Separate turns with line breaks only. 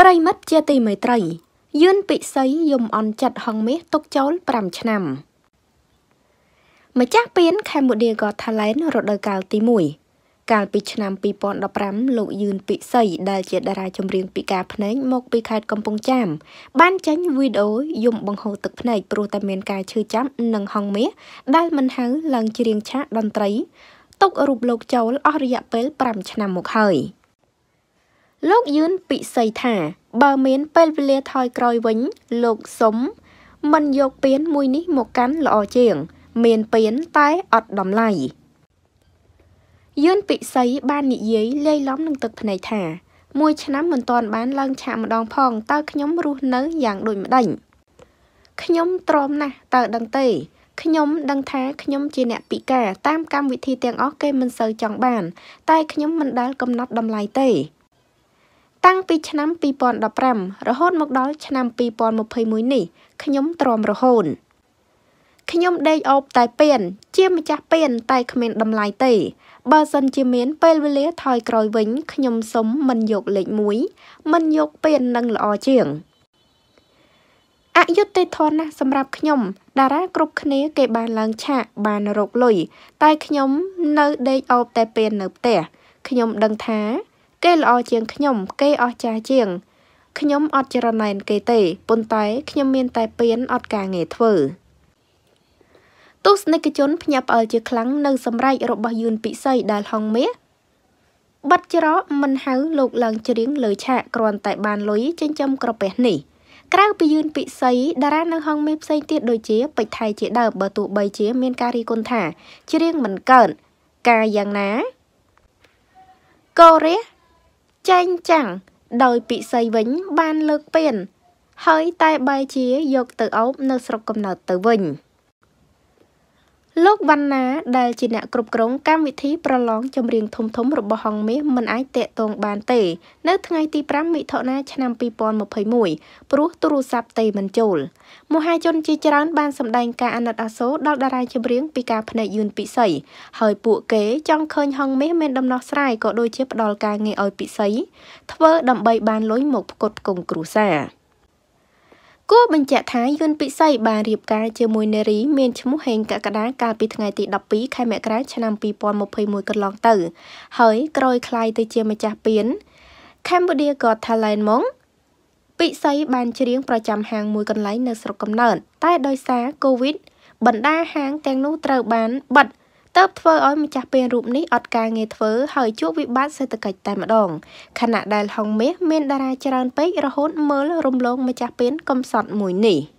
ប្រិមិត្តជាទីមេត្រីយឿនពិសីយំអន់ចិត្តហងមាសទុកចូល5ឆ្នាំម្ចាស់ពាន Cambodia Got Talent រដូវកាលទី1កាលពីឆ្នាំ2015លោកយឿនពិសីដែលជាតារាចម្រៀងពីការភ្នែកមកពីខេត្តកំពង់ចាមបានចេញវីដេអូយំបង្ហូរទឹកភ្នែកព្រោះតែមានការឈឺចាប់និងហងមាសដែលមិនហៅឡើងច្រៀងឆាកតន្ត្រីទុករូបលោកចូលអស់រយៈពេល5ឆ្នាំមកហើយ។លោកយឿនពិសីថា បើមានពេលវេលាថយក្រោយវិញលោកសុំមិនយកពៀនមួយនេះមកកាន់ល្អជាង មានពៀនតែអត់តម្លៃយឿនពិសីបាននិយាយលាយឡំនឹងទឹកភ្នែកថាមួយឆ្នាំមិនទាន់បានឡើងឆាកម្ដងផងតើខ្ញុំរស់នៅយ៉ាងដូចម្ដេចខ្ញុំទ្រាំណាស់តើដឹងទេខ្ញុំ ដឹងថាខ្ញុំជាអ្នកពិការតាមកម្មវិធីទាំងអស់គេមិនសូវចង់បានតែខ្ញុំមិនដែលកំណត់តម្លៃទេតាំងពីឆ្នាំ2015រហូតមកដល់ឆ្នាំ2021នេះខ្ញុំទ្រាំរហូតខ្ញុំដេកអូបតែពៀនជាម្ចាស់ពៀនតែគ្មានតម្លៃទេបើសិនជាមានពេលវេលាថយក្រោយវិញខ្ញុំសុំមិនយកលេខ1មិនយកពៀននឹងល្អជាង អយុត្តិធម៌ណាស់សម្រាប់ខ្ញុំតារាគ្រប់គ្នាគេបានឡើងឆាកបានរកលុយតែខ្ញុំនៅដេកអូបតែពៀននៅផ្ទះខ្ញុំដឹងថាគេល្អជាងខ្ញុំ គេអស្ចារ្យជាងខ្ញុំអត់ចរណែនគេទេប៉ុន្តែខ្ញុំមានតែពៀនអត់ការងារធ្វើទស្សនិកជនភ្ញាក់ផ្អើលជាខ្លាំងនៅសម្រែករបស់យួនពិសីដែលហងមាសបាត់ច្រកមិនហៅលោកឡើងច្រៀងលើឆាកគ្រាន់តែបានលុយចិញ្ចឹមក្រពះនេះក្រៅពីយឿនពិសីតារានៅហងមេផ្សេងទៀតដូចជាពេជ្រថៃជាដើមបើទោះបីជាមានការរីគុណថាច្រៀងមិនកើតការយ៉ាងណាកូរ៉េចែងចាំងដោយពិសីវិញបានលើកពៀនហើយតែបែជាយកទៅអោបនៅស្រុកកំណើតទៅវិញ។លោកវណ្ណាដែលជាអ្នកគ្រប់គ្រងកម្មវិធីប្រឡងចម្រៀងធំធំរបស់ហងមាសមិនអាចតាកតងបានទេ នៅថ្ងៃទី5មិថុនាឆ្នាំ2021ព្រោះទូរស័ព្ទទេមិនចូលមហាជនជាច្រើនបានសម្ដែងការអាណិតអាសូរដល់តារាចម្រៀងពីការភ្នែកយឿនពិសីហើយពួកគេចង់ឃើញហងមាសមានដំណោះស្រាយក៏ដូចជាផ្ដល់ការងារឲ្យ ពិសីធ្វើដើម្បីបានលុយមកផ្គត់ផ្គង់គ្រួសារគូបញ្ជាក់ថាយួនពិសីបានរៀបការជាមួយនារីមានឈ្មោះហេងកក្កដាកាលពីថ្ងៃទី12ខែមករាឆ្នាំ2021កន្លងទៅ ហើយក្រោយคล้ายទៅជាម្ចាស់ពាន Cambodia Got Talent មកពិសីបានច្រៀងប្រចាំហាងមួយកន្លែងនៅស្រុកកំណើត តែដោយសារ COVID បណ្ដាហាងទាំងនោះត្រូវបានបិទតើបធ្វើឲ្យម្ចាស់ពេញរូបនេះអត់ការងារធ្វើហើយជួបវិបត្តិសេដ្ឋកិច្ចតែម្ដងខណៈដែលហុងមាសមានតារាច្រើនពេករហូតមើល រំលងម្ចាស់ពេញកំសត់មួយនេះ។